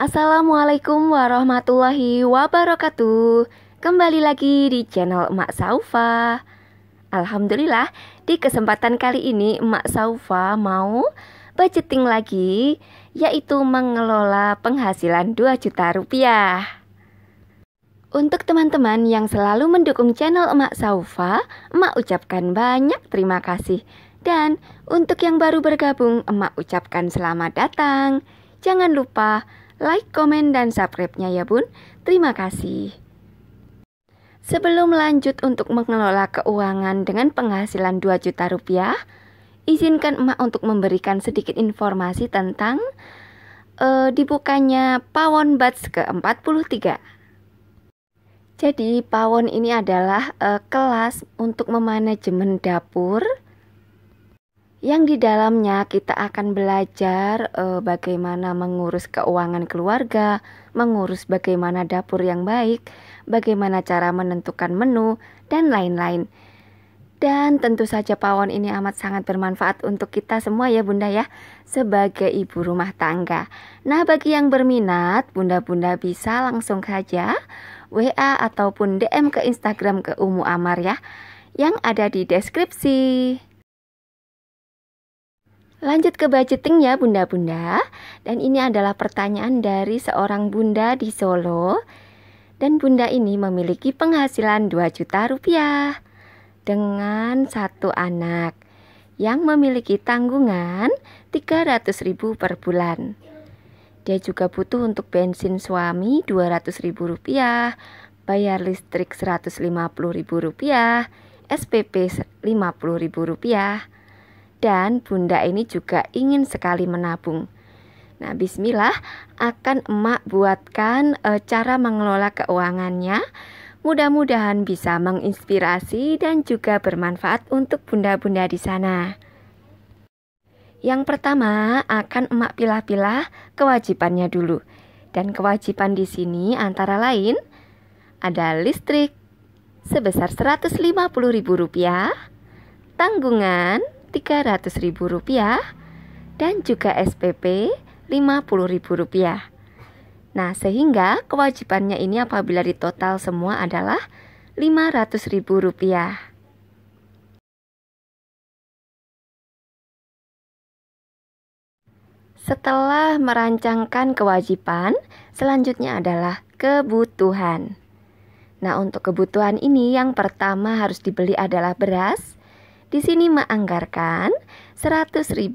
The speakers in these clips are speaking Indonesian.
Assalamualaikum warahmatullahi wabarakatuh Kembali lagi di channel Emak Saufa Alhamdulillah di kesempatan kali ini Emak Saufa mau budgeting lagi Yaitu mengelola penghasilan 2 juta rupiah untuk teman-teman yang selalu mendukung channel Emak Saufa, Emak ucapkan banyak terima kasih. Dan untuk yang baru bergabung, Emak ucapkan selamat datang. Jangan lupa like, komen, dan subscribe-nya ya bun. Terima kasih. Sebelum lanjut untuk mengelola keuangan dengan penghasilan 2 juta rupiah, izinkan emak untuk memberikan sedikit informasi tentang uh, dibukanya Pawon Bats ke-43. Jadi, pawon ini adalah uh, kelas untuk memanajemen dapur yang di dalamnya kita akan belajar e, bagaimana mengurus keuangan keluarga, mengurus bagaimana dapur yang baik, bagaimana cara menentukan menu, dan lain-lain. Dan tentu saja pawon ini amat sangat bermanfaat untuk kita semua ya bunda ya Sebagai ibu rumah tangga Nah bagi yang berminat bunda-bunda bisa langsung saja WA ataupun DM ke Instagram ke Umu Amar ya Yang ada di deskripsi Lanjut ke budgeting ya bunda-bunda Dan ini adalah pertanyaan dari seorang bunda di Solo Dan bunda ini memiliki penghasilan 2 juta rupiah Dengan satu anak Yang memiliki tanggungan 300 ribu per bulan Dia juga butuh untuk bensin suami 200 ribu rupiah Bayar listrik 150 ribu rupiah SPP 50 ribu rupiah dan bunda ini juga ingin sekali menabung. Nah, bismillah akan emak buatkan e, cara mengelola keuangannya. Mudah-mudahan bisa menginspirasi dan juga bermanfaat untuk bunda-bunda di sana. Yang pertama, akan emak pilah-pilah kewajibannya dulu. Dan kewajiban di sini antara lain ada listrik sebesar Rp150.000, tanggungan Rp300.000 dan juga SPP Rp50.000. Nah, sehingga kewajibannya ini apabila ditotal semua adalah Rp500.000. Setelah merancangkan kewajiban, selanjutnya adalah kebutuhan. Nah, untuk kebutuhan ini yang pertama harus dibeli adalah beras, di sini menganggarkan Rp100.000.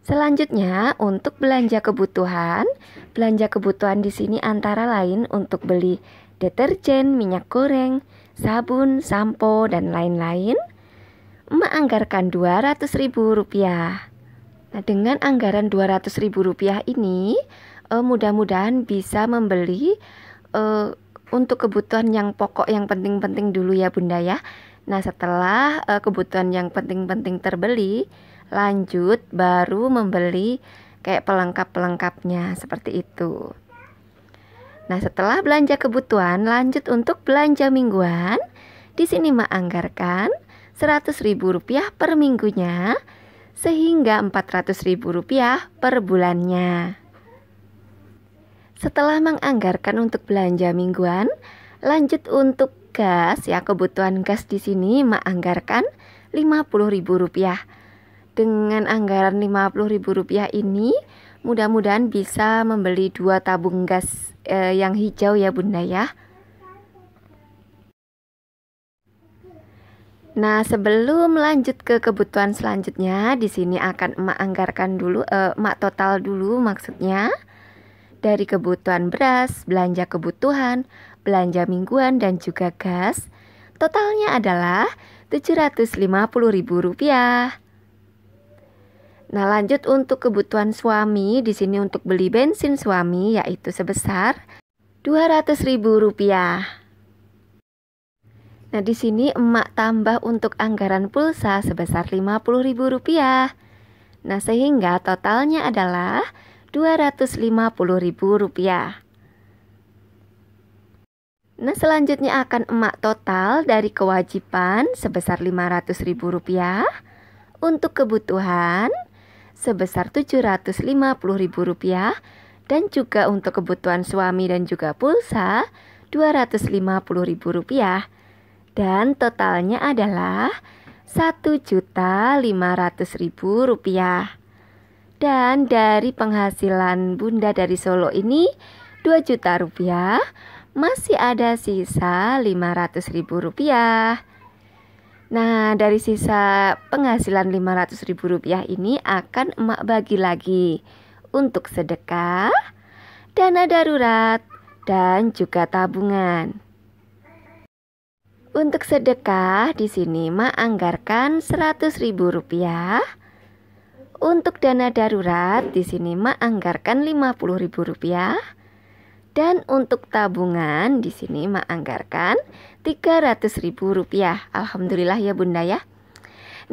Selanjutnya, untuk belanja kebutuhan, belanja kebutuhan di sini antara lain untuk beli deterjen, minyak goreng, sabun, sampo, dan lain-lain. Emak anggarkan Rp200.000. Nah, dengan anggaran Rp200.000 ini, eh, mudah-mudahan bisa membeli uh, untuk kebutuhan yang pokok yang penting-penting dulu ya Bunda ya. Nah, setelah uh, kebutuhan yang penting-penting terbeli, lanjut baru membeli kayak pelengkap-pelengkapnya seperti itu. Nah, setelah belanja kebutuhan, lanjut untuk belanja mingguan. Di sini Mak anggarkan Rp100.000 per minggunya sehingga Rp400.000 per bulannya. Setelah menganggarkan untuk belanja mingguan, lanjut untuk gas ya kebutuhan gas di sini mak anggarkan Rp50.000. Dengan anggaran Rp50.000 ini mudah-mudahan bisa membeli dua tabung gas eh, yang hijau ya Bunda ya. Nah, sebelum lanjut ke kebutuhan selanjutnya, di sini akan emak anggarkan dulu, eh, emak total dulu maksudnya dari kebutuhan beras, belanja kebutuhan, belanja mingguan dan juga gas, totalnya adalah Rp750.000. Nah, lanjut untuk kebutuhan suami, di sini untuk beli bensin suami yaitu sebesar Rp200.000. Nah, di sini emak tambah untuk anggaran pulsa sebesar Rp50.000. Nah, sehingga totalnya adalah rp rupiah. Nah, selanjutnya akan emak total dari kewajiban sebesar rp rupiah untuk kebutuhan sebesar rp rupiah dan juga untuk kebutuhan suami dan juga pulsa rp rupiah dan totalnya adalah 1.500.000 rupiah. Dan dari penghasilan Bunda dari Solo ini 2 juta rupiah masih ada sisa 500 ribu rupiah Nah dari sisa penghasilan 500 ribu rupiah ini akan emak bagi lagi Untuk sedekah, dana darurat, dan juga tabungan untuk sedekah di sini mak anggarkan ribu rupiah untuk dana darurat di sini Mak anggarkan Rp50.000 dan untuk tabungan di sini Mak anggarkan Rp300.000. Alhamdulillah ya Bunda ya.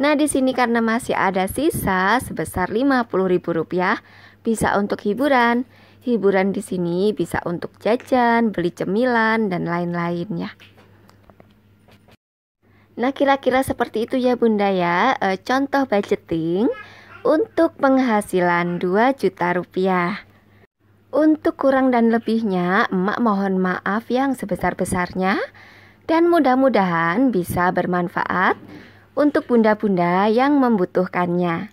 Nah, di sini karena masih ada sisa sebesar Rp50.000 bisa untuk hiburan. Hiburan di sini bisa untuk jajan, beli cemilan dan lain-lainnya. Nah, kira-kira seperti itu ya Bunda ya, e, contoh budgeting untuk penghasilan 2 juta rupiah. Untuk kurang dan lebihnya, emak mohon maaf yang sebesar-besarnya dan mudah-mudahan bisa bermanfaat untuk bunda-bunda yang membutuhkannya.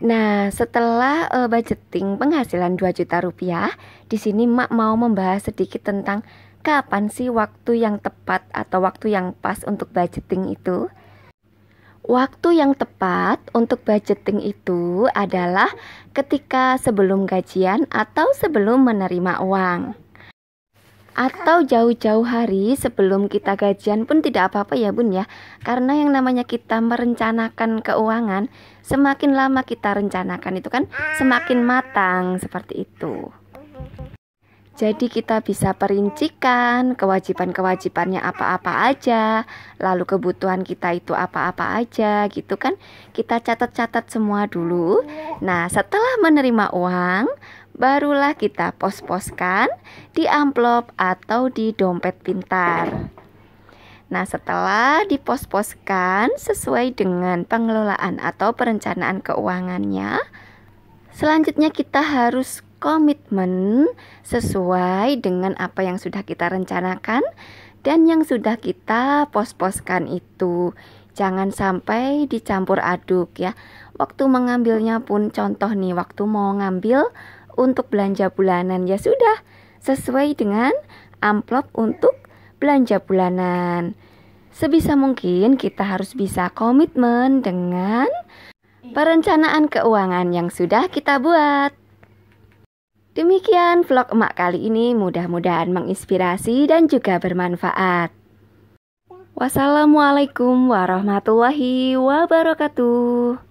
Nah, setelah uh, budgeting penghasilan 2 juta rupiah, di sini emak mau membahas sedikit tentang kapan sih waktu yang tepat atau waktu yang pas untuk budgeting itu. Waktu yang tepat untuk budgeting itu adalah ketika sebelum gajian atau sebelum menerima uang. Atau jauh-jauh hari sebelum kita gajian pun tidak apa-apa ya bun ya Karena yang namanya kita merencanakan keuangan Semakin lama kita rencanakan itu kan semakin matang seperti itu jadi kita bisa perincikan kewajiban-kewajibannya apa-apa aja, lalu kebutuhan kita itu apa-apa aja gitu kan. Kita catat-catat semua dulu. Nah, setelah menerima uang, barulah kita pos-poskan di amplop atau di dompet pintar. Nah, setelah dipos-poskan sesuai dengan pengelolaan atau perencanaan keuangannya, selanjutnya kita harus komitmen sesuai dengan apa yang sudah kita rencanakan dan yang sudah kita pos-poskan itu. Jangan sampai dicampur aduk ya. Waktu mengambilnya pun contoh nih waktu mau ngambil untuk belanja bulanan ya sudah sesuai dengan amplop untuk belanja bulanan. Sebisa mungkin kita harus bisa komitmen dengan iya. perencanaan keuangan yang sudah kita buat. Demikian vlog emak kali ini mudah-mudahan menginspirasi dan juga bermanfaat. Wassalamualaikum warahmatullahi wabarakatuh.